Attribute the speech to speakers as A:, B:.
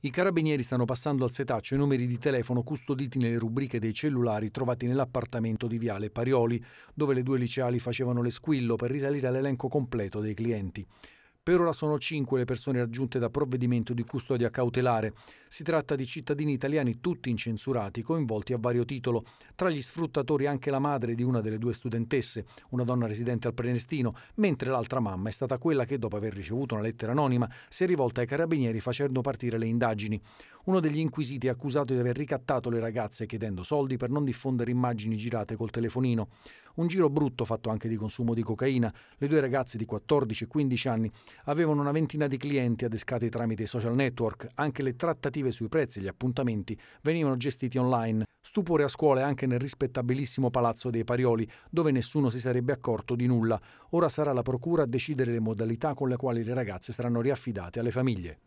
A: I carabinieri stanno passando al setaccio i numeri di telefono custoditi nelle rubriche dei cellulari trovati nell'appartamento di Viale Parioli, dove le due liceali facevano le squillo per risalire all'elenco completo dei clienti. Per ora sono cinque le persone raggiunte da provvedimento di custodia cautelare. Si tratta di cittadini italiani tutti incensurati, coinvolti a vario titolo. Tra gli sfruttatori anche la madre di una delle due studentesse, una donna residente al Prenestino, mentre l'altra mamma è stata quella che, dopo aver ricevuto una lettera anonima, si è rivolta ai carabinieri facendo partire le indagini. Uno degli inquisiti è accusato di aver ricattato le ragazze chiedendo soldi per non diffondere immagini girate col telefonino. Un giro brutto fatto anche di consumo di cocaina. Le due ragazze di 14 e 15 anni avevano una ventina di clienti adescati tramite i social network. Anche le trattative sui prezzi e gli appuntamenti venivano gestiti online. Stupore a scuola anche nel rispettabilissimo palazzo dei Parioli, dove nessuno si sarebbe accorto di nulla. Ora sarà la procura a decidere le modalità con le quali le ragazze saranno riaffidate alle famiglie.